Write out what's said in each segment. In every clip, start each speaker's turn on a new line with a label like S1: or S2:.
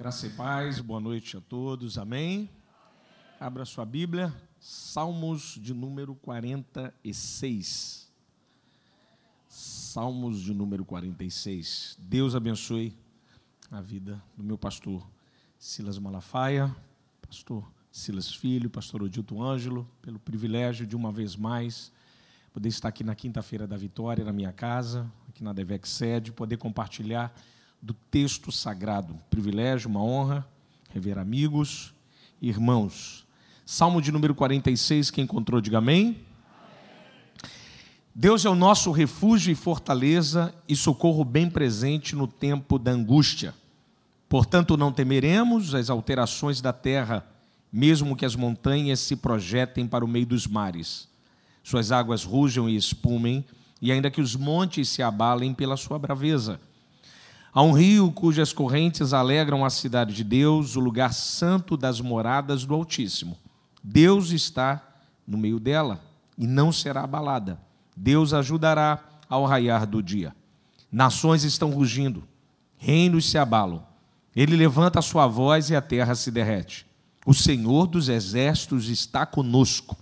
S1: Graça e paz, boa noite a todos, amém? amém? Abra sua Bíblia, Salmos de número 46. Salmos de número 46. Deus abençoe a vida do meu pastor Silas Malafaia, pastor Silas Filho, pastor Odilto Ângelo, pelo privilégio de uma vez mais poder estar aqui na quinta-feira da Vitória, na minha casa, aqui na Devec Sede, poder compartilhar do texto sagrado. Um privilégio, uma honra rever amigos, irmãos. Salmo de número 46, quem encontrou, diga amém. Deus é o nosso refúgio e fortaleza e socorro bem presente no tempo da angústia. Portanto, não temeremos as alterações da terra, mesmo que as montanhas se projetem para o meio dos mares. Suas águas rujam e espumem, e ainda que os montes se abalem pela sua braveza. Há um rio cujas correntes alegram a cidade de Deus, o lugar santo das moradas do Altíssimo. Deus está no meio dela e não será abalada. Deus ajudará ao raiar do dia. Nações estão rugindo, reinos se abalam. Ele levanta a sua voz e a terra se derrete. O Senhor dos exércitos está conosco.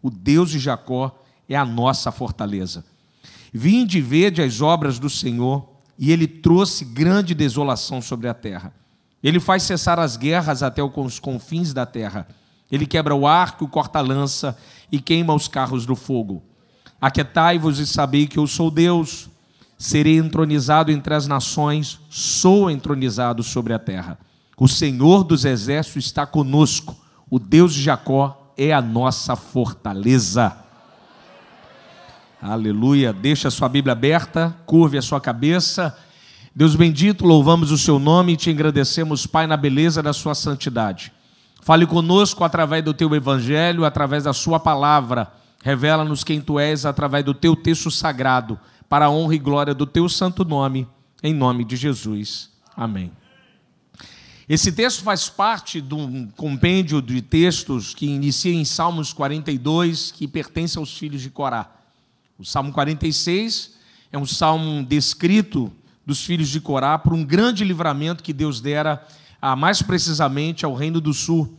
S1: O Deus de Jacó é a nossa fortaleza. Vinde e vede as obras do Senhor e ele trouxe grande desolação sobre a terra. Ele faz cessar as guerras até os confins da terra. Ele quebra o arco, corta a lança e queima os carros do fogo. Aquetai-vos e sabei que eu sou Deus. Serei entronizado entre as nações, sou entronizado sobre a terra. O Senhor dos exércitos está conosco. O Deus de Jacó é a nossa fortaleza. Aleluia. Deixa a sua Bíblia aberta, curve a sua cabeça. Deus bendito, louvamos o seu nome e te agradecemos, Pai, na beleza da sua santidade. Fale conosco através do teu evangelho, através da sua palavra. Revela-nos quem tu és através do teu texto sagrado, para a honra e glória do teu santo nome, em nome de Jesus. Amém. Esse texto faz parte de um compêndio de textos que inicia em Salmos 42, que pertence aos filhos de Corá. O Salmo 46 é um salmo descrito dos filhos de Corá por um grande livramento que Deus dera, a, mais precisamente, ao reino do sul,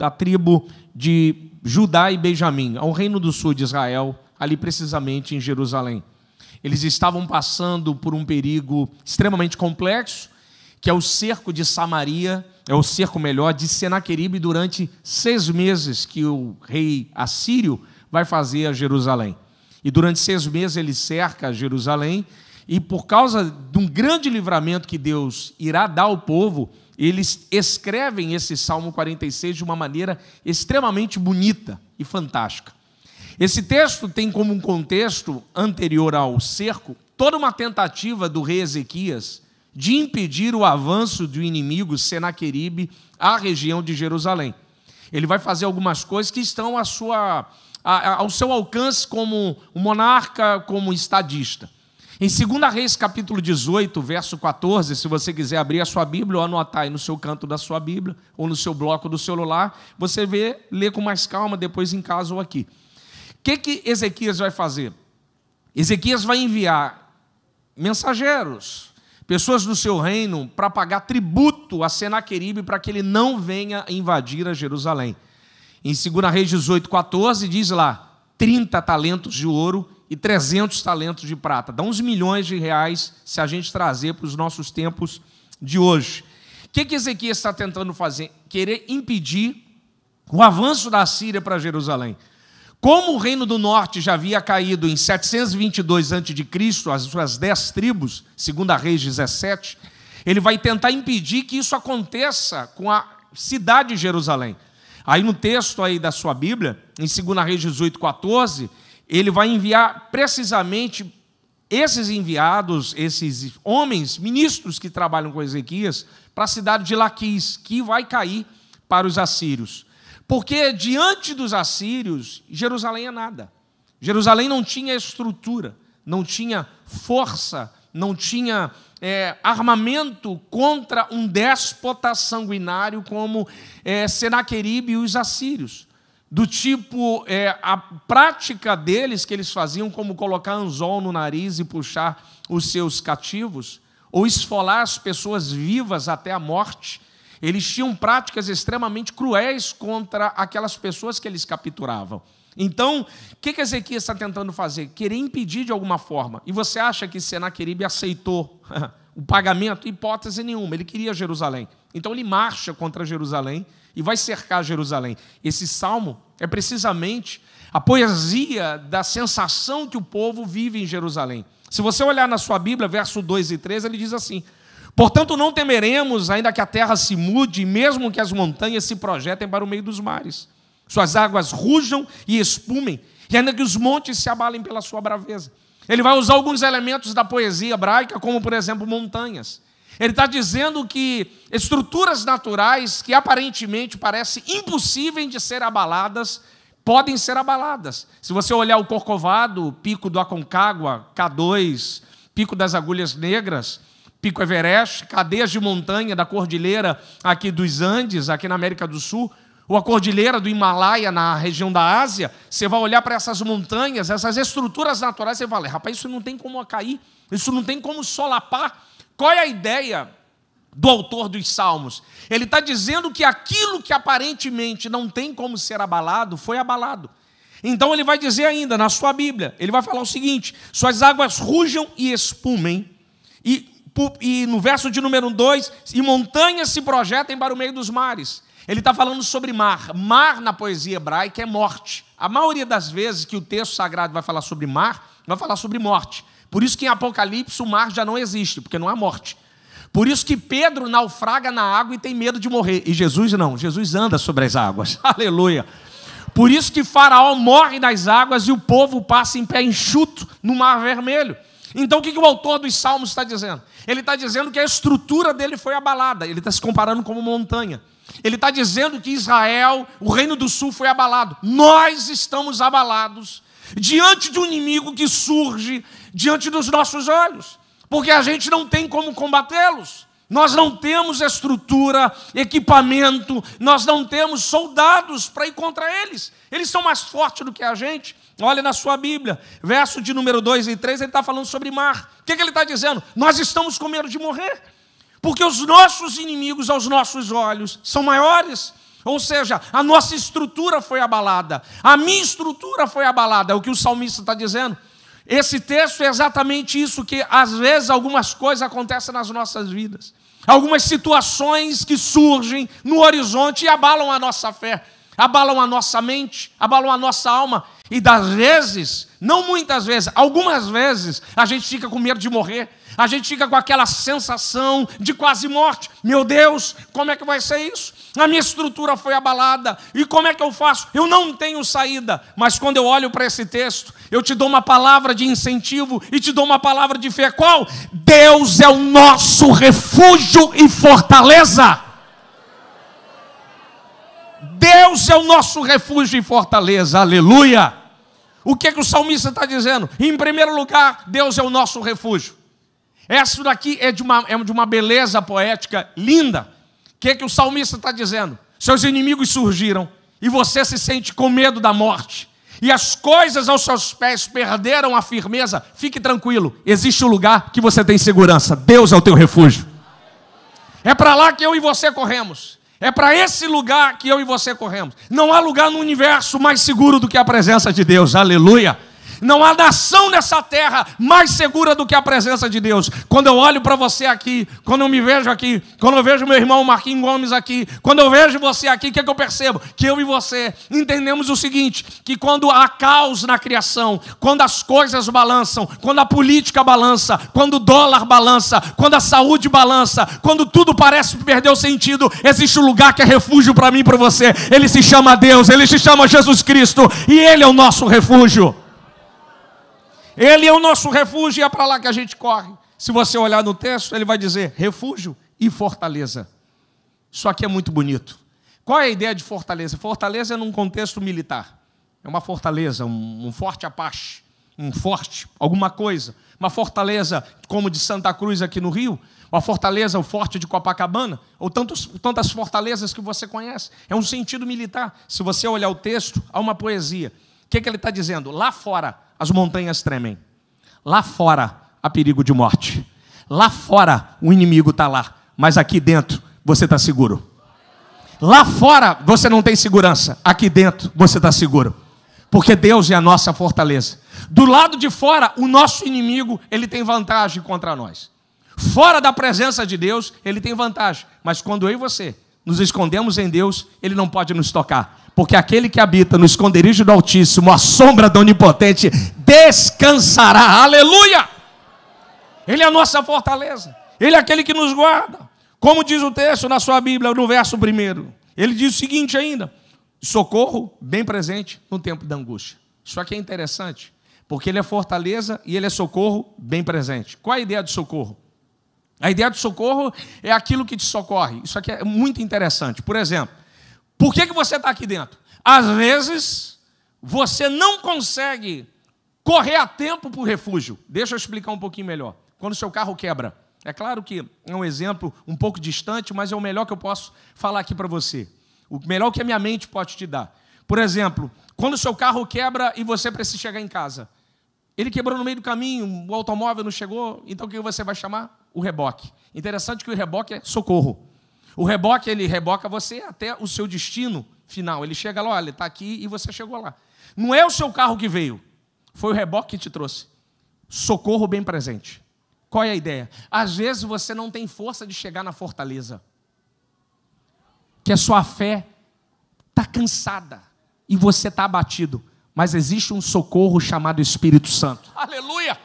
S1: à tribo de Judá e Benjamim, ao reino do sul de Israel, ali precisamente em Jerusalém. Eles estavam passando por um perigo extremamente complexo, que é o cerco de Samaria, é o cerco melhor de Senaqueribe durante seis meses que o rei assírio vai fazer a Jerusalém. E durante seis meses ele cerca Jerusalém. E por causa de um grande livramento que Deus irá dar ao povo, eles escrevem esse Salmo 46 de uma maneira extremamente bonita e fantástica. Esse texto tem como um contexto anterior ao cerco toda uma tentativa do rei Ezequias de impedir o avanço do inimigo Senaqueribe à região de Jerusalém. Ele vai fazer algumas coisas que estão à sua ao seu alcance como monarca, como estadista. Em 2 Reis, capítulo 18, verso 14, se você quiser abrir a sua Bíblia ou anotar aí no seu canto da sua Bíblia ou no seu bloco do celular, você vê, lê com mais calma depois em casa ou aqui. O que, que Ezequias vai fazer? Ezequias vai enviar mensageiros, pessoas do seu reino, para pagar tributo a Senaqueribe para que ele não venha invadir a Jerusalém. Em 2 Reis 18, 14, diz lá: 30 talentos de ouro e 300 talentos de prata. Dá uns milhões de reais se a gente trazer para os nossos tempos de hoje. O que, que Ezequias está tentando fazer? Querer impedir o avanço da Síria para Jerusalém. Como o reino do norte já havia caído em 722 a.C., as suas dez tribos, segundo a Reis 17, ele vai tentar impedir que isso aconteça com a cidade de Jerusalém. Aí no texto aí da sua Bíblia, em 2 Reis 18, 14, ele vai enviar precisamente esses enviados, esses homens, ministros que trabalham com Ezequias, para a cidade de Laquis, que vai cair para os assírios. Porque diante dos assírios, Jerusalém é nada. Jerusalém não tinha estrutura, não tinha força não tinha é, armamento contra um déspota sanguinário como é, Senaqueribe e os assírios. Do tipo, é, a prática deles que eles faziam, como colocar anzol no nariz e puxar os seus cativos, ou esfolar as pessoas vivas até a morte, eles tinham práticas extremamente cruéis contra aquelas pessoas que eles capturavam. Então, o que, que Ezequias está tentando fazer? Querer impedir de alguma forma. E você acha que Senaqueribe aceitou o pagamento? Hipótese nenhuma, ele queria Jerusalém. Então ele marcha contra Jerusalém e vai cercar Jerusalém. Esse salmo é precisamente a poesia da sensação que o povo vive em Jerusalém. Se você olhar na sua Bíblia, verso 2 e 3, ele diz assim: Portanto, não temeremos, ainda que a terra se mude, mesmo que as montanhas se projetem para o meio dos mares suas águas rujam e espumem, e ainda que os montes se abalem pela sua braveza. Ele vai usar alguns elementos da poesia hebraica, como por exemplo montanhas. Ele está dizendo que estruturas naturais que aparentemente parecem impossíveis de ser abaladas, podem ser abaladas. Se você olhar o Corcovado, o Pico do Aconcagua, K2, Pico das Agulhas Negras, Pico Everest, cadeias de montanha da cordilheira aqui dos Andes, aqui na América do Sul, ou a cordilheira do Himalaia, na região da Ásia, você vai olhar para essas montanhas, essas estruturas naturais, você fala, rapaz, isso não tem como cair, isso não tem como solapar. Qual é a ideia do autor dos Salmos? Ele está dizendo que aquilo que aparentemente não tem como ser abalado, foi abalado. Então ele vai dizer ainda na sua Bíblia, ele vai falar o seguinte: suas águas rujam e espumem, e, e no verso de número 2, e montanhas se projetem para o meio dos mares. Ele está falando sobre mar. Mar na poesia hebraica é morte. A maioria das vezes que o texto sagrado vai falar sobre mar, vai falar sobre morte. Por isso que em Apocalipse o mar já não existe, porque não há morte. Por isso que Pedro naufraga na água e tem medo de morrer. E Jesus não, Jesus anda sobre as águas. Aleluia. Por isso que Faraó morre nas águas e o povo passa em pé enxuto no mar vermelho. Então o que, que o autor dos Salmos está dizendo? Ele está dizendo que a estrutura dele foi abalada, ele está se comparando como montanha. Ele está dizendo que Israel, o reino do sul, foi abalado. Nós estamos abalados diante de um inimigo que surge diante dos nossos olhos, porque a gente não tem como combatê-los. Nós não temos estrutura, equipamento, nós não temos soldados para ir contra eles. Eles são mais fortes do que a gente. Olha na sua Bíblia, verso de número 2 e 3, ele está falando sobre mar. O que, que ele está dizendo? Nós estamos com medo de morrer, porque os nossos inimigos aos nossos olhos são maiores. Ou seja, a nossa estrutura foi abalada, a minha estrutura foi abalada, é o que o salmista está dizendo. Esse texto é exatamente isso que às vezes algumas coisas acontecem nas nossas vidas. Algumas situações que surgem no horizonte e abalam a nossa fé, abalam a nossa mente, abalam a nossa alma e das vezes, não muitas vezes, algumas vezes, a gente fica com medo de morrer, a gente fica com aquela sensação de quase morte. Meu Deus, como é que vai ser isso? A minha estrutura foi abalada, e como é que eu faço? Eu não tenho saída. Mas quando eu olho para esse texto, eu te dou uma palavra de incentivo e te dou uma palavra de fé. Qual? Deus é o nosso refúgio e fortaleza. Deus é o nosso refúgio e fortaleza, aleluia. O que, é que o salmista está dizendo? Em primeiro lugar, Deus é o nosso refúgio. Essa daqui é de uma, é de uma beleza poética linda. O que, é que o salmista está dizendo? Seus inimigos surgiram e você se sente com medo da morte. E as coisas aos seus pés perderam a firmeza. Fique tranquilo, existe um lugar que você tem segurança. Deus é o teu refúgio. É para lá que eu e você corremos. É para esse lugar que eu e você corremos. Não há lugar no universo mais seguro do que a presença de Deus. Aleluia. Não há nação nessa terra mais segura do que a presença de Deus. Quando eu olho para você aqui, quando eu me vejo aqui, quando eu vejo meu irmão Marquinhos Gomes aqui, quando eu vejo você aqui, o que, é que eu percebo? Que eu e você entendemos o seguinte: que quando há caos na criação, quando as coisas balançam, quando a política balança, quando o dólar balança, quando a saúde balança, quando tudo parece perder o sentido, existe um lugar que é refúgio para mim e para você. Ele se chama Deus, ele se chama Jesus Cristo e ele é o nosso refúgio. Ele é o nosso refúgio e é para lá que a gente corre. Se você olhar no texto, ele vai dizer refúgio e fortaleza. Isso aqui é muito bonito. Qual é a ideia de fortaleza? Fortaleza é num contexto militar. É uma fortaleza, um, forte apache, um forte, alguma coisa. Uma fortaleza como de Santa Cruz aqui no Rio, uma fortaleza, o forte de Copacabana, ou tantos, tantas fortalezas que você conhece. É um sentido militar. Se você olhar o texto, há uma poesia. O que, é que ele está dizendo? Lá fora, as montanhas tremem. Lá fora há perigo de morte. Lá fora o inimigo está lá, mas aqui dentro você está seguro. Lá fora você não tem segurança, aqui dentro você está seguro. Porque Deus é a nossa fortaleza. Do lado de fora, o nosso inimigo, ele tem vantagem contra nós. Fora da presença de Deus, ele tem vantagem. Mas quando eu e você nos escondemos em Deus, ele não pode nos tocar porque aquele que habita no esconderijo do Altíssimo, a sombra do Onipotente, descansará. Aleluia! Ele é a nossa fortaleza. Ele é aquele que nos guarda. Como diz o texto na sua Bíblia, no verso primeiro, ele diz o seguinte ainda: socorro bem presente no tempo da angústia. Isso aqui é interessante, porque ele é fortaleza e ele é socorro bem presente. Qual é a ideia do socorro? A ideia do socorro é aquilo que te socorre. Isso aqui é muito interessante. Por exemplo, por que, que você está aqui dentro? Às vezes, você não consegue correr a tempo para o refúgio. Deixa eu explicar um pouquinho melhor. Quando o seu carro quebra. É claro que é um exemplo um pouco distante, mas é o melhor que eu posso falar aqui para você. O melhor que a minha mente pode te dar. Por exemplo, quando o seu carro quebra e você precisa chegar em casa. Ele quebrou no meio do caminho, o automóvel não chegou, então o que você vai chamar? O reboque. Interessante que o reboque é socorro. O reboque, ele reboca você até o seu destino final. Ele chega lá, olha, está aqui e você chegou lá. Não é o seu carro que veio, foi o reboque que te trouxe. Socorro bem presente. Qual é a ideia? Às vezes você não tem força de chegar na fortaleza, que a sua fé está cansada e você está abatido, mas existe um socorro chamado Espírito Santo. Aleluia!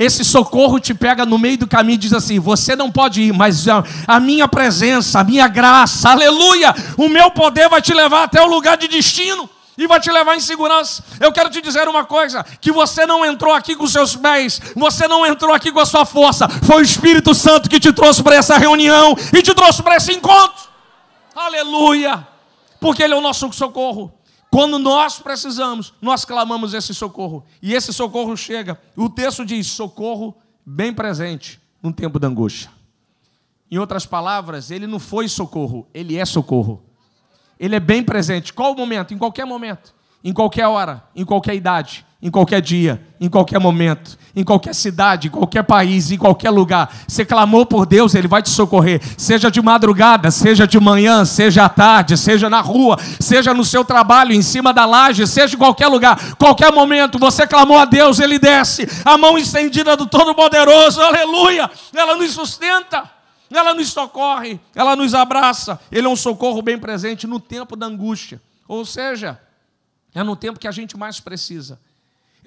S1: esse socorro te pega no meio do caminho e diz assim: Você não pode ir, mas a, a minha presença, a minha graça, aleluia, o meu poder vai te levar até o lugar de destino e vai te levar em segurança. Eu quero te dizer uma coisa: que você não entrou aqui com seus pés, você não entrou aqui com a sua força, foi o Espírito Santo que te trouxe para essa reunião e te trouxe para esse encontro. Aleluia! Porque Ele é o nosso socorro. Quando nós precisamos, nós clamamos esse socorro. E esse socorro chega. O texto diz: socorro bem presente num tempo de angústia. Em outras palavras, ele não foi socorro, ele é socorro. Ele é bem presente. Qual o momento? Em qualquer momento, em qualquer hora, em qualquer idade, em qualquer dia, em qualquer momento, em qualquer cidade, em qualquer país, em qualquer lugar. Você clamou por Deus, Ele vai te socorrer. Seja de madrugada, seja de manhã, seja à tarde, seja na rua, seja no seu trabalho, em cima da laje, seja em qualquer lugar, qualquer momento. Você clamou a Deus, Ele desce. A mão estendida do Todo-Poderoso, aleluia, ela nos sustenta. Ela nos socorre, ela nos abraça. Ele é um socorro bem presente no tempo da angústia. Ou seja, é no tempo que a gente mais precisa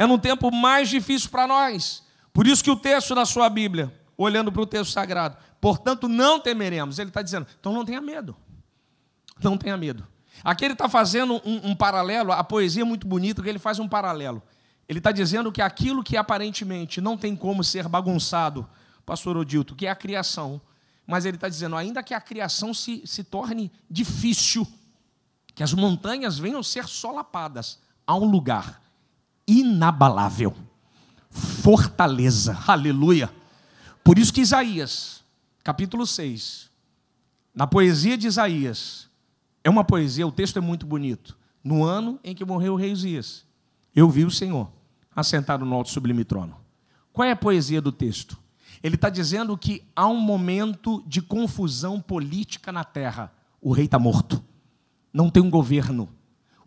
S1: é num tempo mais difícil para nós. Por isso que o texto na sua Bíblia, olhando para o texto sagrado, portanto não temeremos. Ele está dizendo, então não tenha medo. Não tenha medo. Aqui ele está fazendo um, um, paralelo, a poesia é muito bonita, que ele faz um paralelo. Ele está dizendo que aquilo que aparentemente não tem como ser bagunçado, pastor Odilto, que é a criação, mas ele está dizendo, ainda que a criação se, se torne difícil, que as montanhas venham ser solapadas, há um lugar inabalável, fortaleza, aleluia. Por isso que Isaías, capítulo 6, na poesia de Isaías, é uma poesia, o texto é muito bonito. No ano em que morreu o rei Uzias, eu vi o Senhor assentado no alto sublime trono. Qual é a poesia do texto? Ele está dizendo que há um momento de confusão política na terra. O rei está morto. Não tem um governo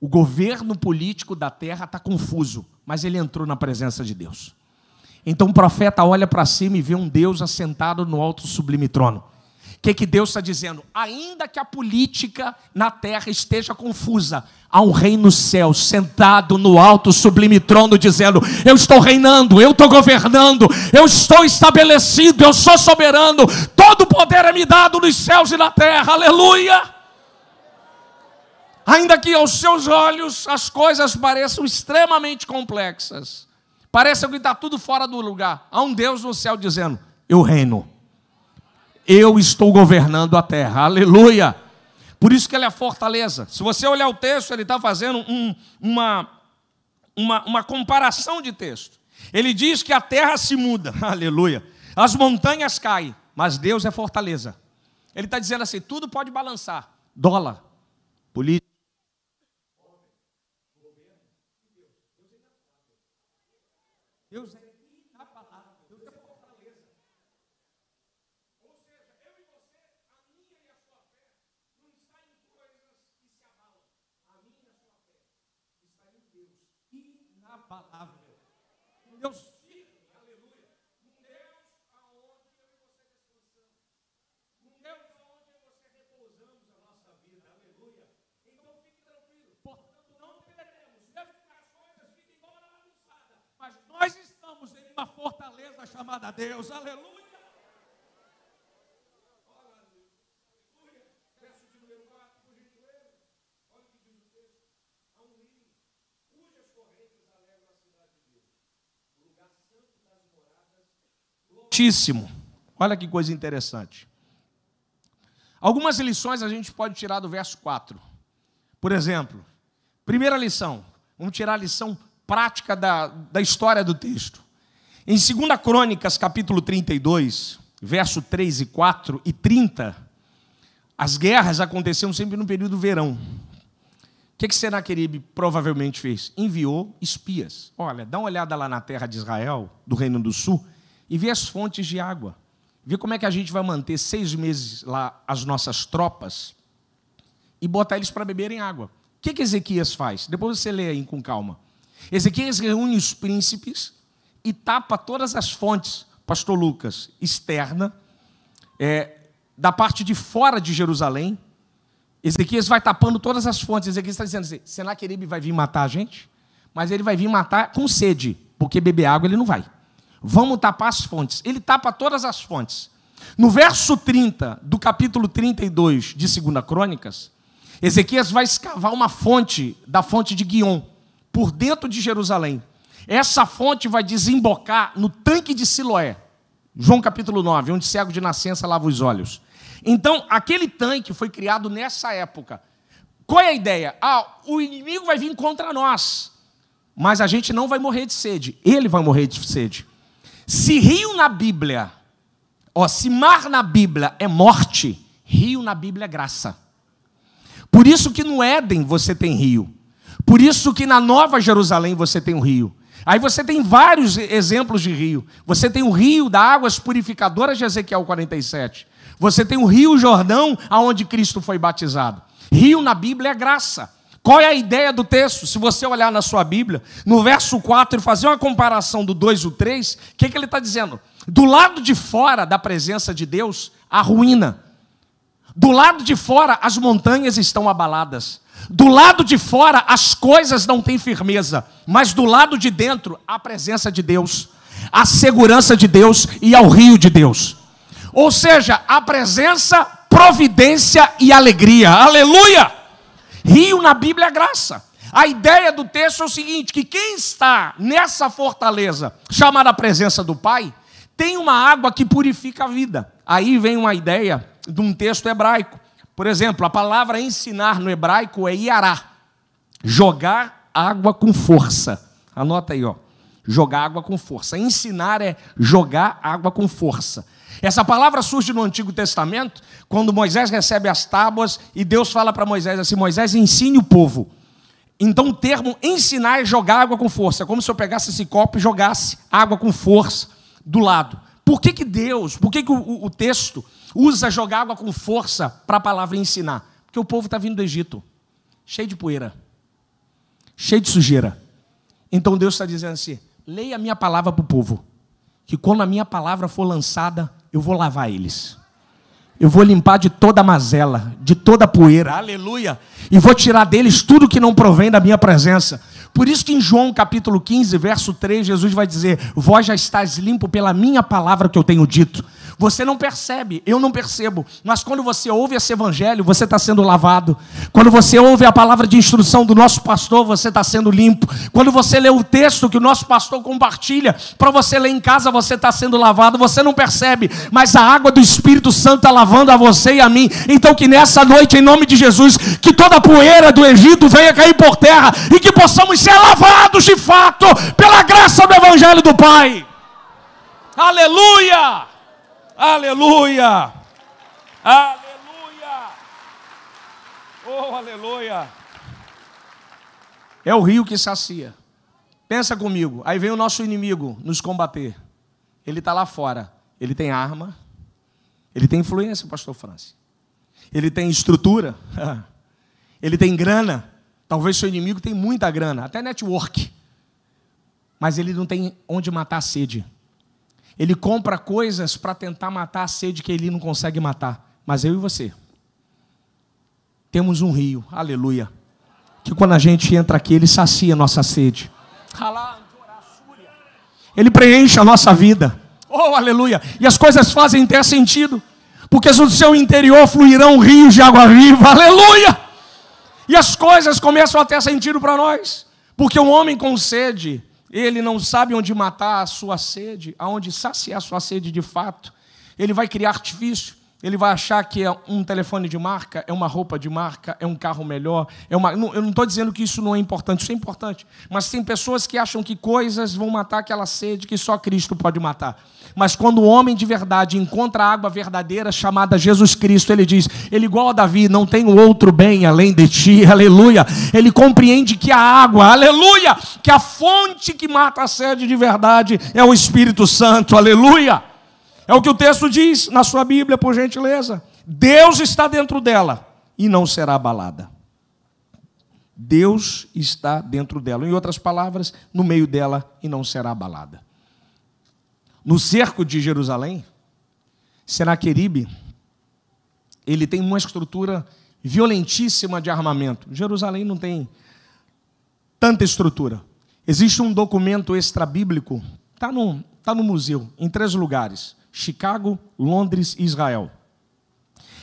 S1: o governo político da terra está confuso, mas ele entrou na presença de Deus. Então o profeta olha para cima e vê um Deus assentado no alto sublime trono. O que, que Deus está dizendo? Ainda que a política na terra esteja confusa, há um rei no céu, sentado no alto sublime trono, dizendo: Eu estou reinando, eu estou governando, eu estou estabelecido, eu sou soberano, todo poder é me dado nos céus e na terra, aleluia! Ainda que aos seus olhos as coisas pareçam extremamente complexas, pareça que está tudo fora do lugar. Há um Deus no céu dizendo: Eu reino, eu estou governando a terra, aleluia. Por isso que ele é fortaleza. Se você olhar o texto, ele está fazendo um, uma, uma, uma comparação de texto. Ele diz que a terra se muda, aleluia. As montanhas caem, mas Deus é fortaleza. Ele está dizendo assim: tudo pode balançar. Dólar, política palavra. Deus Um Deus aonde você descansamos. Um Deus aonde você repousamos a nossa vida, aleluia. Então fique tranquilo. Portanto, não temeremos. as coisas,
S2: embora Mas nós estamos em uma fortaleza chamada Deus, aleluia.
S1: Altíssimo. Olha que coisa interessante. Algumas lições a gente pode tirar do verso 4. Por exemplo, primeira lição, vamos tirar a lição prática da, da história do texto. Em 2 Crônicas, capítulo 32, verso 3 e 4 e 30, as guerras aconteciam sempre no período do verão. O que, que Senaqueribe provavelmente fez? Enviou espias. Olha, dá uma olhada lá na terra de Israel, do Reino do Sul, e ver as fontes de água. Ver como é que a gente vai manter seis meses lá as nossas tropas e botar eles para beberem água. O que, que Ezequias faz? Depois você lê aí com calma. Ezequias reúne os príncipes e tapa todas as fontes, pastor Lucas, externa, é, da parte de fora de Jerusalém. Ezequias vai tapando todas as fontes. Ezequias está dizendo assim: Senaqueribe vai vir matar a gente, mas ele vai vir matar com sede, porque beber água ele não vai. Vamos tapar as fontes. Ele tapa todas as fontes. No verso 30 do capítulo 32 de 2 Crônicas, Ezequias vai escavar uma fonte, da fonte de Guion, por dentro de Jerusalém. Essa fonte vai desembocar no tanque de Siloé. João capítulo 9, onde cego de nascença lava os olhos. Então, aquele tanque foi criado nessa época. Qual é a ideia? Ah, o inimigo vai vir contra nós, mas a gente não vai morrer de sede. Ele vai morrer de sede. Se rio na Bíblia, ó, se mar na Bíblia é morte, rio na Bíblia é graça. Por isso que no Éden você tem rio. Por isso que na Nova Jerusalém você tem um rio. Aí você tem vários exemplos de rio. Você tem o rio das águas purificadoras de Ezequiel 47. Você tem o rio Jordão, aonde Cristo foi batizado. Rio na Bíblia é graça. Qual é a ideia do texto? Se você olhar na sua Bíblia, no verso 4 e fazer uma comparação do 2 e o 3, o que, que ele está dizendo? Do lado de fora da presença de Deus, a ruína. Do lado de fora, as montanhas estão abaladas. Do lado de fora, as coisas não têm firmeza. Mas do lado de dentro, a presença de Deus, a segurança de Deus e ao rio de Deus. Ou seja, a presença, providência e alegria. Aleluia! Rio na Bíblia é graça. A ideia do texto é o seguinte: que quem está nessa fortaleza chamada presença do Pai, tem uma água que purifica a vida. Aí vem uma ideia de um texto hebraico. Por exemplo, a palavra ensinar no hebraico é iará, jogar água com força. Anota aí, ó. Jogar água com força. Ensinar é jogar água com força. Essa palavra surge no Antigo Testamento, quando Moisés recebe as tábuas e Deus fala para Moisés assim: Moisés, ensine o povo. Então, o termo ensinar é jogar água com força, é como se eu pegasse esse copo e jogasse água com força do lado. Por que, que Deus, por que, que o, o texto usa jogar água com força para a palavra ensinar? Porque o povo está vindo do Egito, cheio de poeira, cheio de sujeira. Então Deus está dizendo assim: leia a minha palavra para o povo, que quando a minha palavra for lançada, eu vou lavar eles. Eu vou limpar de toda a mazela, de toda a poeira, aleluia, e vou tirar deles tudo que não provém da minha presença. Por isso que em João capítulo 15, verso 3, Jesus vai dizer: Vós já estás limpo pela minha palavra que eu tenho dito. Você não percebe, eu não percebo, mas quando você ouve esse evangelho, você está sendo lavado. Quando você ouve a palavra de instrução do nosso pastor, você está sendo limpo. Quando você lê o texto que o nosso pastor compartilha, para você ler em casa, você está sendo lavado. Você não percebe, mas a água do Espírito Santo está lavando a você e a mim. Então, que nessa noite, em nome de Jesus, que toda a poeira do Egito venha cair por terra e que possamos ser lavados de fato pela graça do Evangelho do Pai. Aleluia! Aleluia! Aleluia! Oh, aleluia! É o rio que sacia. Pensa comigo, aí vem o nosso inimigo nos combater. Ele está lá fora. Ele tem arma. Ele tem influência, pastor Francis. Ele tem estrutura. Ele tem grana. Talvez seu inimigo tenha muita grana, até network. Mas ele não tem onde matar a sede. Ele compra coisas para tentar matar a sede que ele não consegue matar. Mas eu e você temos um rio, aleluia, que quando a gente entra aqui, ele sacia a nossa sede. Ele preenche a nossa vida. Oh, aleluia! E as coisas fazem ter sentido, porque do seu interior fluirão rios de água viva. Aleluia! E as coisas começam a ter sentido para nós, porque um homem com sede ele não sabe onde matar a sua sede, aonde saciar a sua sede de fato. Ele vai criar artifício, ele vai achar que é um telefone de marca, é uma roupa de marca, é um carro melhor. É uma... Eu não estou dizendo que isso não é importante, isso é importante. Mas tem pessoas que acham que coisas vão matar aquela sede que só Cristo pode matar. Mas quando o homem de verdade encontra a água verdadeira chamada Jesus Cristo, ele diz: ele igual a Davi, não tem outro bem além de ti. Aleluia. Ele compreende que a água, aleluia, que a fonte que mata a sede de verdade é o Espírito Santo. Aleluia. É o que o texto diz na sua Bíblia, por gentileza. Deus está dentro dela e não será abalada. Deus está dentro dela. Em outras palavras, no meio dela e não será abalada no cerco de Jerusalém, Senaqueribe, ele tem uma estrutura violentíssima de armamento. Jerusalém não tem tanta estrutura. Existe um documento extrabíblico, está no, tá no tá museu, em três lugares: Chicago, Londres e Israel.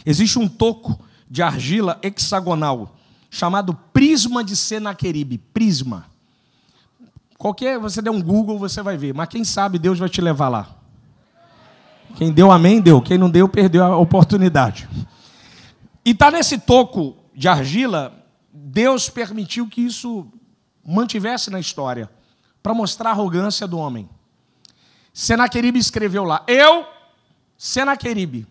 S1: Existe um toco de argila hexagonal chamado prisma de Senaqueribe, prisma. Qualquer, você der um Google, você vai ver. Mas quem sabe Deus vai te levar lá. Quem deu amém, deu. Quem não deu, perdeu a oportunidade. E está nesse toco de argila, Deus permitiu que isso mantivesse na história, para mostrar a arrogância do homem. Senaqueribe escreveu lá: Eu, Senaqueribe,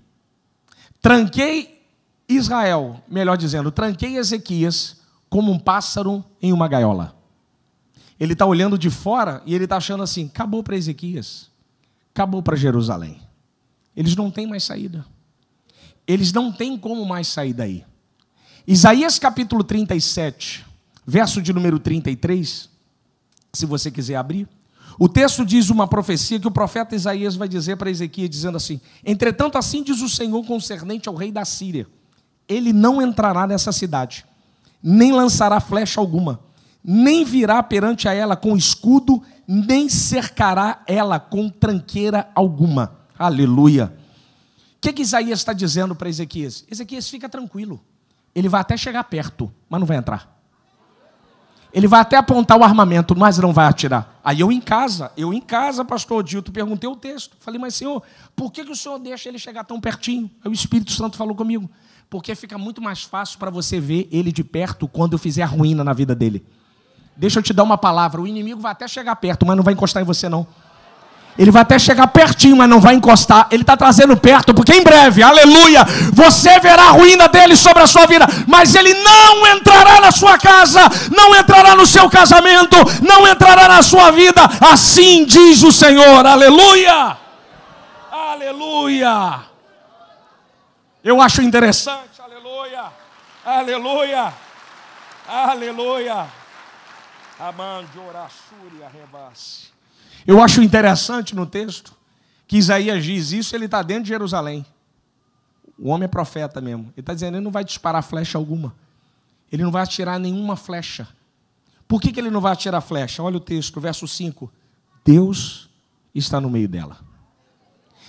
S1: tranquei Israel, melhor dizendo, tranquei Ezequias como um pássaro em uma gaiola. Ele está olhando de fora e ele está achando assim: acabou para Ezequias, acabou para Jerusalém. Eles não têm mais saída. Eles não têm como mais sair daí. Isaías capítulo 37, verso de número 33, se você quiser abrir. O texto diz uma profecia que o profeta Isaías vai dizer para Ezequias, dizendo assim: Entretanto, assim diz o Senhor concernente ao rei da Síria: Ele não entrará nessa cidade, nem lançará flecha alguma nem virá perante a ela com escudo, nem cercará ela com tranqueira alguma. Aleluia. O que, que Isaías está dizendo para Ezequias? Ezequias fica tranquilo. Ele vai até chegar perto, mas não vai entrar. Ele vai até apontar o armamento, mas não vai atirar. Aí eu em casa, eu em casa, pastor Odilto, perguntei o texto. Falei, mas senhor, por que, que o senhor deixa ele chegar tão pertinho? Aí o Espírito Santo falou comigo. Porque fica muito mais fácil para você ver ele de perto quando eu fizer a ruína na vida dele. Deixa eu te dar uma palavra: o inimigo vai até chegar perto, mas não vai encostar em você, não. Ele vai até chegar pertinho, mas não vai encostar. Ele está trazendo perto, porque em breve, aleluia, você verá a ruína dele sobre a sua vida. Mas ele não entrará na sua casa, não entrará no seu casamento, não entrará na sua vida. Assim diz o Senhor, aleluia, aleluia. Eu acho interessante, aleluia, aleluia, aleluia. Eu acho interessante no texto que Isaías diz isso, ele está dentro de Jerusalém. O homem é profeta mesmo. Ele está dizendo, ele não vai disparar flecha alguma. Ele não vai atirar nenhuma flecha. Por que, que ele não vai atirar flecha? Olha o texto, verso 5. Deus está no meio dela.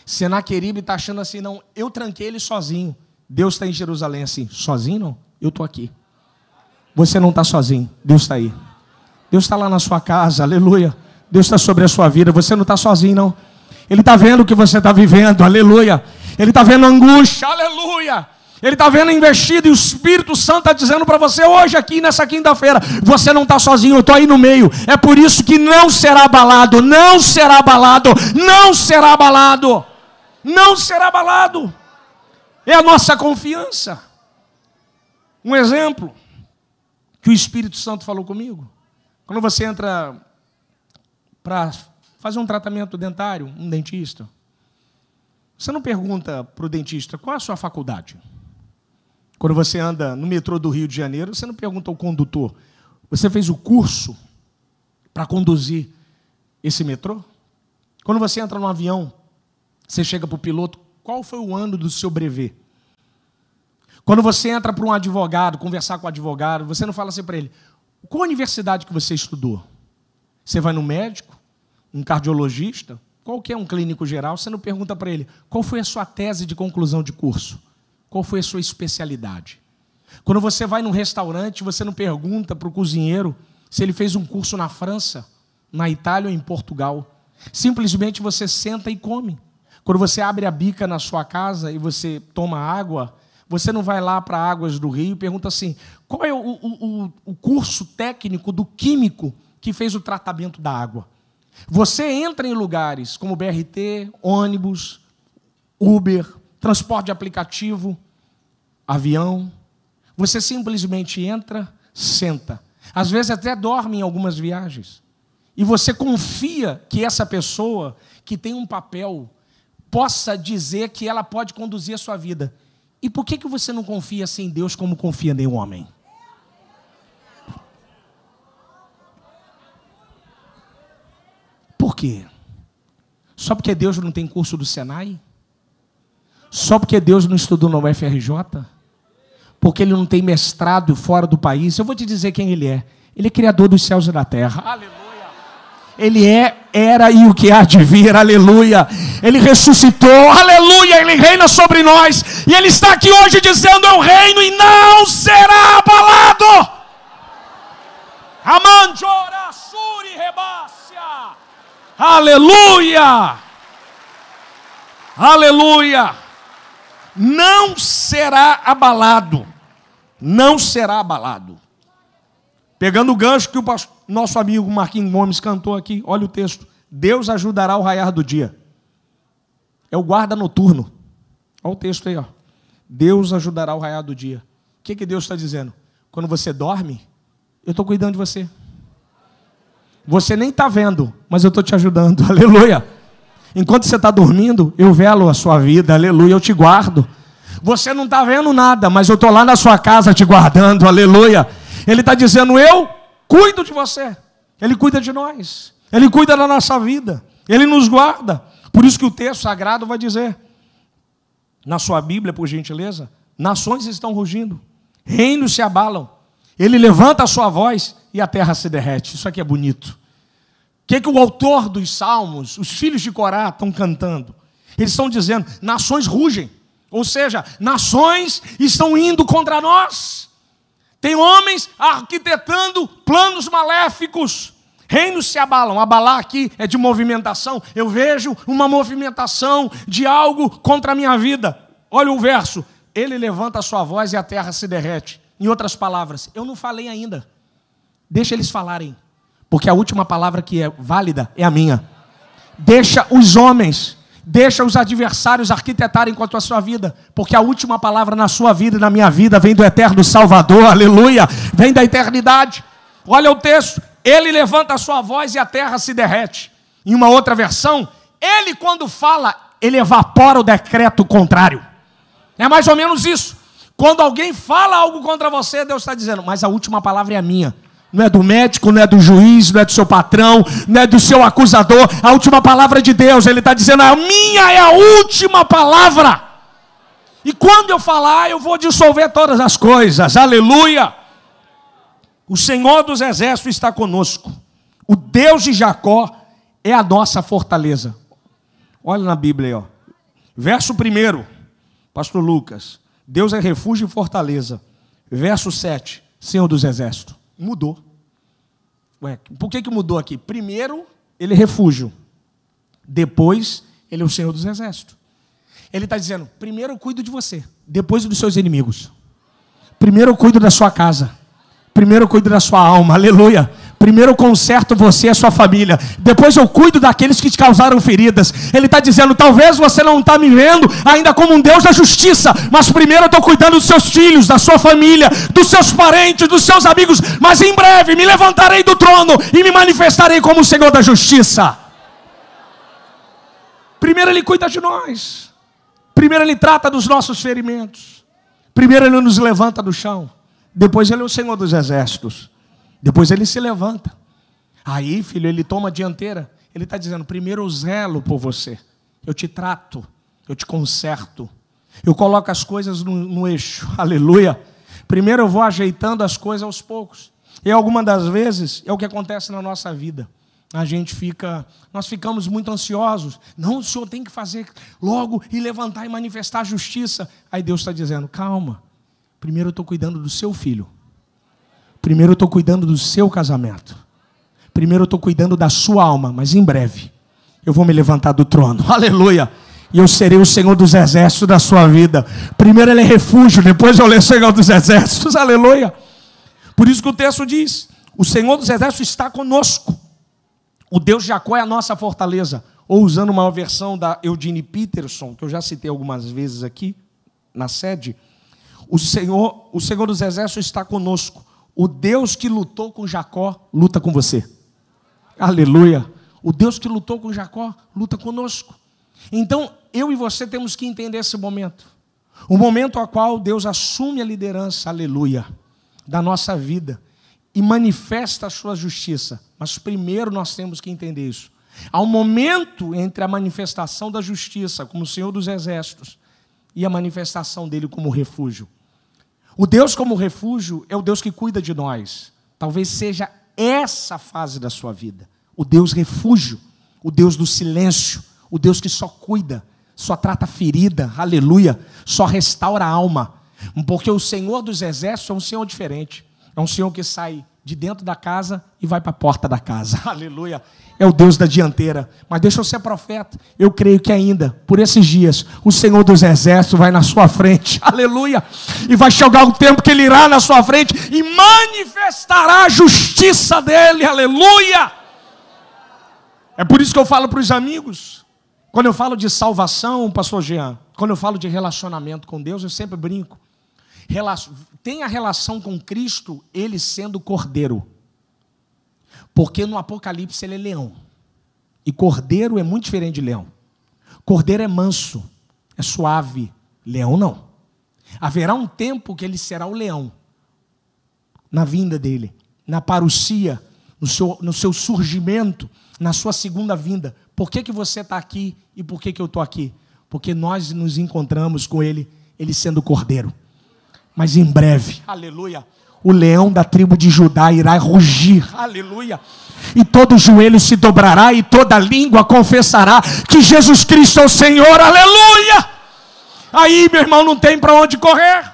S1: Senaqueribe está achando assim, não, eu tranquei ele sozinho. Deus está em Jerusalém assim, sozinho não? Eu estou aqui. Você não está sozinho, Deus está aí. Deus está lá na sua casa, aleluia. Deus está sobre a sua vida, você não está sozinho, não. Ele está vendo o que você está vivendo, aleluia. Ele está vendo angústia, aleluia. Ele está vendo investido e o Espírito Santo está dizendo para você hoje, aqui nessa quinta-feira: você não está sozinho, eu estou aí no meio. É por isso que não será abalado, não será abalado, não será abalado, não será abalado. É a nossa confiança. Um exemplo que o Espírito Santo falou comigo. Quando você entra para fazer um tratamento dentário, um dentista, você não pergunta para o dentista qual a sua faculdade. Quando você anda no metrô do Rio de Janeiro, você não pergunta ao condutor: você fez o curso para conduzir esse metrô? Quando você entra no avião, você chega para o piloto: qual foi o ano do seu brevet? Quando você entra para um advogado, conversar com o advogado, você não fala assim para ele: qual universidade que você estudou? Você vai no médico, um cardiologista, qualquer um clínico geral, você não pergunta para ele qual foi a sua tese de conclusão de curso, qual foi a sua especialidade. Quando você vai num restaurante, você não pergunta para o cozinheiro se ele fez um curso na França, na Itália ou em Portugal. Simplesmente você senta e come. Quando você abre a bica na sua casa e você toma água, você não vai lá para Águas do Rio e pergunta assim: qual é o, o, o curso técnico do químico que fez o tratamento da água? Você entra em lugares como BRT, ônibus, Uber, transporte de aplicativo, avião. Você simplesmente entra, senta. Às vezes até dorme em algumas viagens. E você confia que essa pessoa que tem um papel possa dizer que ela pode conduzir a sua vida. E por que, que você não confia assim em Deus como confia em um homem? Por quê? Só porque Deus não tem curso do Senai? Só porque Deus não estudou na UFRJ? Porque ele não tem mestrado fora do país? Eu vou te dizer quem ele é. Ele é criador dos céus e da terra. Aleluia. Ele é, era e o que há de vir, aleluia. Ele ressuscitou, aleluia. Ele reina sobre nós. E Ele está aqui hoje dizendo: Eu reino e não será abalado. Amanjora, suri, rebácia. Aleluia. Aleluia. Não será abalado. Não será abalado. Pegando o gancho que o pastor nosso amigo Marquinhos Gomes cantou aqui, olha o texto. Deus ajudará o raiar do dia. É o guarda noturno. Olha o texto aí, ó. Deus ajudará o raiar do dia. O que, que Deus está dizendo? Quando você dorme, eu estou cuidando de você. Você nem está vendo, mas eu estou te ajudando. Aleluia. Enquanto você está dormindo, eu velo a sua vida. Aleluia. Eu te guardo. Você não está vendo nada, mas eu estou lá na sua casa te guardando. Aleluia. Ele está dizendo: Eu Cuida de você, Ele cuida de nós, Ele cuida da nossa vida, Ele nos guarda. Por isso que o texto sagrado vai dizer, na sua Bíblia, por gentileza, nações estão rugindo, reinos se abalam, ele levanta a sua voz e a terra se derrete. Isso aqui é bonito. O que, é que o autor dos Salmos, os filhos de Corá, estão cantando? Eles estão dizendo: nações rugem, ou seja, nações estão indo contra nós. Tem homens arquitetando planos maléficos. Reinos se abalam. Abalar aqui é de movimentação. Eu vejo uma movimentação de algo contra a minha vida. Olha o verso. Ele levanta a sua voz e a terra se derrete. Em outras palavras, eu não falei ainda. Deixa eles falarem. Porque a última palavra que é válida é a minha. Deixa os homens Deixa os adversários arquitetarem contra a sua vida, porque a última palavra na sua vida e na minha vida vem do eterno Salvador, aleluia, vem da eternidade. Olha o texto: ele levanta a sua voz e a terra se derrete. Em uma outra versão, ele, quando fala, ele evapora o decreto contrário. É mais ou menos isso. Quando alguém fala algo contra você, Deus está dizendo, mas a última palavra é a minha não é do médico, não é do juiz, não é do seu patrão, não é do seu acusador. A última palavra de Deus. Ele está dizendo: a minha é a última palavra. E quando eu falar, eu vou dissolver todas as coisas. Aleluia! O Senhor dos Exércitos está conosco. O Deus de Jacó é a nossa fortaleza. Olha na Bíblia aí, ó. Verso 1, Pastor Lucas. Deus é refúgio e fortaleza. Verso 7, Senhor dos Exércitos. Mudou. Ué, por que, que mudou aqui? Primeiro, ele é refúgio. Depois, ele é o Senhor dos Exércitos. Ele está dizendo: primeiro eu cuido de você, depois dos seus inimigos. Primeiro eu cuido da sua casa. Primeiro eu cuido da sua alma. Aleluia. Primeiro eu conserto você e a sua família. Depois eu cuido daqueles que te causaram feridas. Ele está dizendo: talvez você não está me vendo ainda como um Deus da justiça, mas primeiro eu estou cuidando dos seus filhos, da sua família, dos seus parentes, dos seus amigos. Mas em breve me levantarei do trono e me manifestarei como o Senhor da justiça. Primeiro ele cuida de nós. Primeiro ele trata dos nossos ferimentos. Primeiro ele nos levanta do chão. Depois ele é o Senhor dos exércitos. Depois ele se levanta. Aí, filho, ele toma a dianteira. Ele está dizendo: primeiro eu zelo por você, eu te trato, eu te conserto, eu coloco as coisas no, no eixo. Aleluia. Primeiro eu vou ajeitando as coisas aos poucos. E algumas das vezes é o que acontece na nossa vida. A gente fica, nós ficamos muito ansiosos. Não, o Senhor tem que fazer logo e levantar e manifestar a justiça. Aí Deus está dizendo: calma, primeiro eu estou cuidando do seu filho. Primeiro eu estou cuidando do seu casamento. Primeiro eu estou cuidando da sua alma, mas em breve eu vou me levantar do trono. Aleluia! E eu serei o Senhor dos exércitos da sua vida. Primeiro ele é refúgio, depois eu leio o Senhor dos exércitos. Aleluia! Por isso que o texto diz: O Senhor dos exércitos está conosco. O Deus de Jacó é a nossa fortaleza. Ou usando uma versão da Eudine Peterson, que eu já citei algumas vezes aqui na sede, o Senhor, o Senhor dos exércitos está conosco o Deus que lutou com Jacó luta com você. Aleluia. O Deus que lutou com Jacó luta conosco. Então, eu e você temos que entender esse momento. O momento ao qual Deus assume a liderança, aleluia, da nossa vida e manifesta a sua justiça. Mas primeiro nós temos que entender isso. Há um momento entre a manifestação da justiça como Senhor dos Exércitos e a manifestação dele como refúgio. O Deus como refúgio é o Deus que cuida de nós. Talvez seja essa fase da sua vida. O Deus refúgio, o Deus do silêncio, o Deus que só cuida, só trata ferida, aleluia, só restaura a alma. Porque o Senhor dos Exércitos é um Senhor diferente. É um Senhor que sai de dentro da casa e vai para a porta da casa. Aleluia. É o Deus da dianteira. Mas deixa eu ser profeta. Eu creio que ainda, por esses dias, o Senhor dos Exércitos vai na sua frente. Aleluia. E vai chegar o tempo que ele irá na sua frente e manifestará a justiça dele. Aleluia. É por isso que eu falo para os amigos. Quando eu falo de salvação, pastor Jean, quando eu falo de relacionamento com Deus, eu sempre brinco tem a relação com Cristo, ele sendo cordeiro. Porque no Apocalipse ele é leão. E cordeiro é muito diferente de leão. Cordeiro é manso, é suave. Leão não. Haverá um tempo que ele será o leão na vinda dele, na parucia, no seu, no seu surgimento, na sua segunda vinda. Por que, que você está aqui e por que, que eu estou aqui? Porque nós nos encontramos com ele, ele sendo cordeiro mas em breve, aleluia, o leão da tribo de Judá irá rugir, aleluia. E todo joelho se dobrará e toda língua confessará que Jesus Cristo é o Senhor, aleluia. Aí, meu irmão, não tem para onde correr.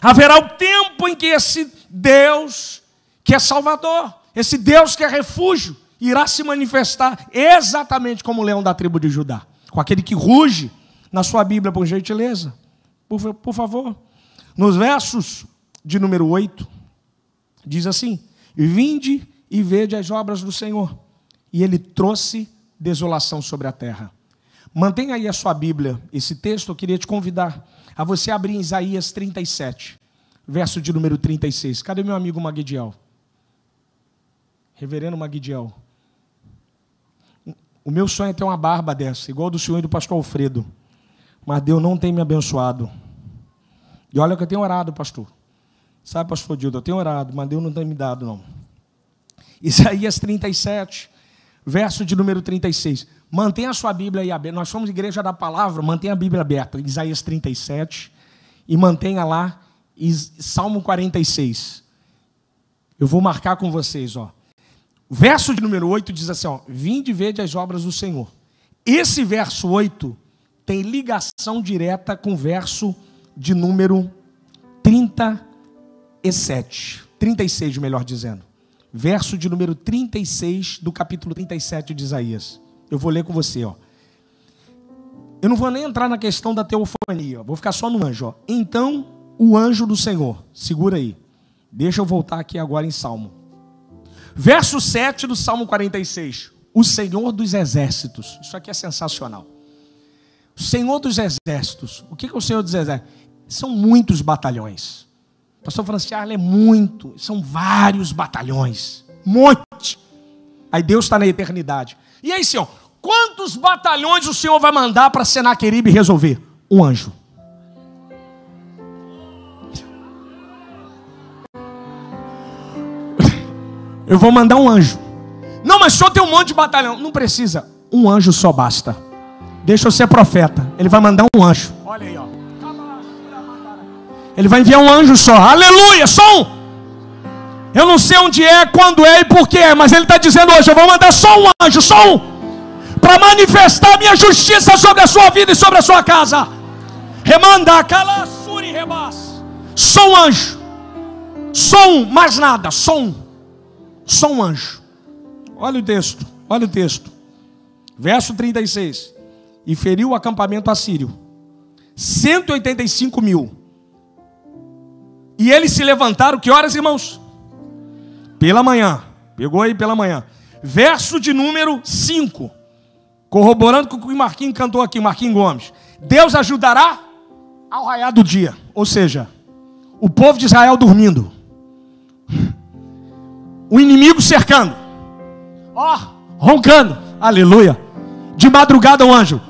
S1: Haverá o tempo em que esse Deus, que é Salvador, esse Deus que é refúgio, irá se manifestar exatamente como o leão da tribo de Judá, com aquele que ruge na sua Bíblia, por gentileza. Por, por favor. Nos versos de número 8, diz assim: Vinde e vede as obras do Senhor, e ele trouxe desolação sobre a terra. Mantenha aí a sua Bíblia, esse texto eu queria te convidar a você abrir em Isaías 37, verso de número 36. Cadê meu amigo Maguidiel? Reverendo Maguidiel. O meu sonho é ter uma barba dessa, igual do senhor e do pastor Alfredo. Mas Deus não tem me abençoado. E olha que eu tenho orado, pastor. Sabe, pastor Dildo, eu tenho orado, mas Deus não tem me dado, não. Isaías 37, verso de número 36. Mantenha a sua Bíblia aí aberta. Nós somos igreja da palavra, mantenha a Bíblia aberta. Isaías 37. E mantenha lá Salmo 46. Eu vou marcar com vocês, ó. verso de número 8 diz assim, ó: Vinde e vede as obras do Senhor. Esse verso 8 tem ligação direta com o verso 8 de número 37. 36, melhor dizendo. Verso de número 36 do capítulo 37 de Isaías. Eu vou ler com você, ó. Eu não vou nem entrar na questão da teofania, ó. vou ficar só no anjo. Ó. Então, o anjo do Senhor, segura aí. Deixa eu voltar aqui agora em Salmo. Verso 7 do Salmo 46. O Senhor dos Exércitos. Isso aqui é sensacional. O Senhor dos Exércitos. O que é o Senhor dos Exércitos? São muitos batalhões. O pastor Franciarla é muito, são vários batalhões. Um monte. Aí Deus está na eternidade. E aí, Senhor, quantos batalhões o Senhor vai mandar para Senaqueribe resolver? Um anjo. Eu vou mandar um anjo. Não, mas só tem um monte de batalhão. Não precisa. Um anjo só basta. Deixa eu ser profeta. Ele vai mandar um anjo. Olha aí, ó. Ele vai enviar um anjo só. Aleluia, só um. Eu não sei onde é, quando é e por que é, mas ele está dizendo hoje: eu vou mandar só um anjo, só um, para manifestar minha justiça sobre a sua vida e sobre a sua casa. Remanda, calassuri, rebas. Só um anjo, só um, mais nada, só um, só um anjo. Olha o texto, olha o texto, verso 36. E feriu o acampamento assírio, 185 mil e eles se levantaram, que horas, irmãos? Pela manhã. Pegou aí pela manhã. Verso de número 5. Corroborando com o que o Marquinhos cantou aqui, Marquinhos Gomes. Deus ajudará ao raiar do dia. Ou seja, o povo de Israel dormindo. O inimigo cercando. Ó, oh, roncando. Aleluia. De madrugada o um anjo.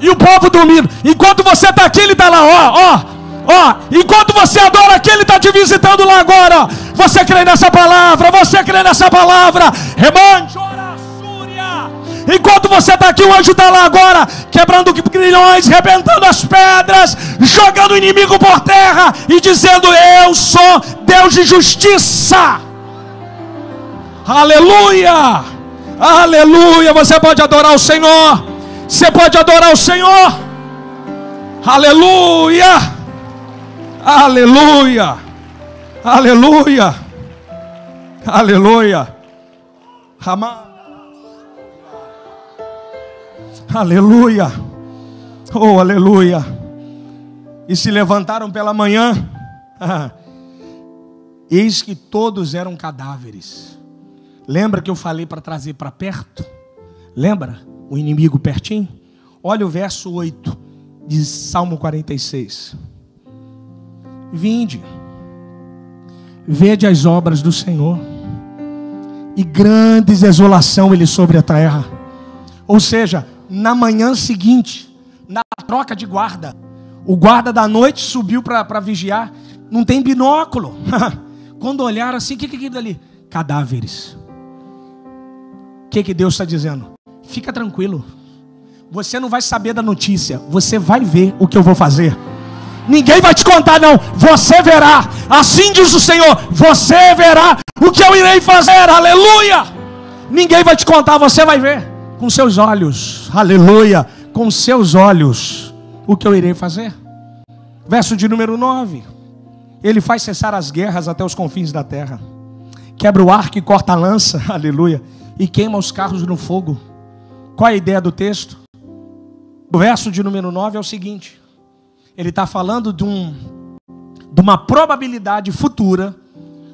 S1: E o povo dormindo. Enquanto você está aqui, ele está lá, ó, ó. Ó, enquanto você adora aqui, ele está te visitando lá agora. Você crê nessa palavra, você crê nessa palavra. Remande, Enquanto você está aqui, o anjo está lá agora, quebrando grilhões, rebentando as pedras, jogando o inimigo por terra e dizendo: Eu sou Deus de justiça. Aleluia! Aleluia! Você pode adorar o Senhor. Você pode adorar o Senhor. Aleluia! Aleluia! Aleluia! Aleluia! Aleluia! Oh, aleluia! E se levantaram pela manhã. Eis que todos eram cadáveres. Lembra que eu falei para trazer para perto? Lembra? o inimigo pertinho? Olha o verso 8 de Salmo 46. Vinde, vede as obras do Senhor, e grande desolação ele sobre a terra. Ou seja, na manhã seguinte, na troca de guarda, o guarda da noite subiu para vigiar, não tem binóculo. Quando olharam assim, o que, que é aquilo ali? Cadáveres. O que, que Deus está dizendo? Fica tranquilo. Você não vai saber da notícia. Você vai ver o que eu vou fazer. Ninguém vai te contar, não. Você verá. Assim diz o Senhor: Você verá o que eu irei fazer. Aleluia. Ninguém vai te contar. Você vai ver com seus olhos. Aleluia. Com seus olhos. O que eu irei fazer. Verso de número 9. Ele faz cessar as guerras até os confins da terra. Quebra o arco e corta a lança. Aleluia. E queima os carros no fogo. Qual é a ideia do texto? O verso de número 9 é o seguinte: ele está falando de, um, de uma probabilidade futura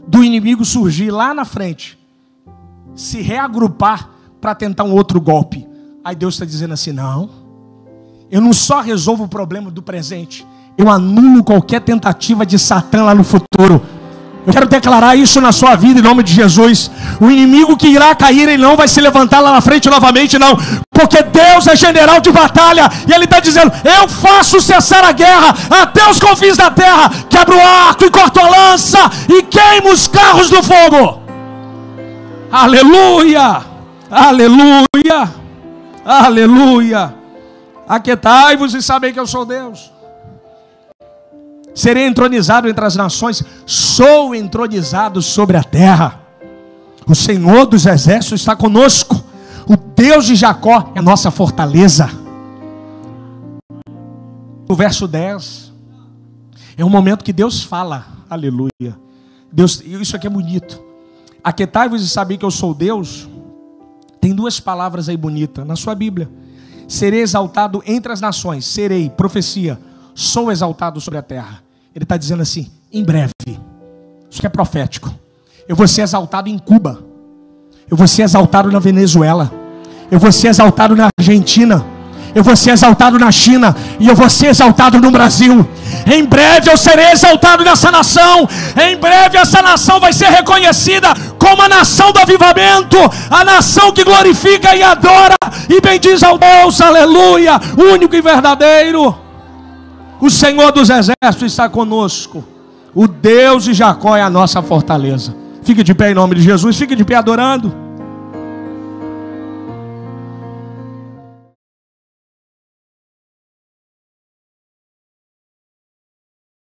S1: do inimigo surgir lá na frente, se reagrupar para tentar um outro golpe. Aí Deus está dizendo assim: não, eu não só resolvo o problema do presente, eu anulo qualquer tentativa de Satã lá no futuro. Eu quero declarar isso na sua vida em nome de Jesus. O inimigo que irá cair, ele não vai se levantar lá na frente novamente, não. Porque Deus é general de batalha. E Ele está dizendo: Eu faço cessar a guerra até os confins da terra. Quebro o arco e corto a lança e queimo os carros do fogo. Aleluia! Aleluia! Aleluia! aquetai vos e sabem que eu sou Deus. Serei entronizado entre as nações sou entronizado sobre a terra. O Senhor dos exércitos está conosco. O Deus de Jacó é nossa fortaleza. O verso 10, é um momento que Deus fala. Aleluia. Deus, isso aqui é bonito. Aquetai-vos e saber que eu sou Deus. Tem duas palavras aí bonitas na sua Bíblia. Serei exaltado entre as nações. Serei, profecia. Sou exaltado sobre a terra. Ele está dizendo assim: em breve. Isso que é profético. Eu vou ser exaltado em Cuba. Eu vou ser exaltado na Venezuela. Eu vou ser exaltado na Argentina. Eu vou ser exaltado na China. E eu vou ser exaltado no Brasil. Em breve eu serei exaltado nessa nação. Em breve essa nação vai ser reconhecida como a nação do avivamento. A nação que glorifica e adora e bendiz ao Deus. Aleluia. Único e verdadeiro. O Senhor dos Exércitos está conosco. O Deus de Jacó é a nossa fortaleza. Fique de pé em nome de Jesus, fique de pé adorando.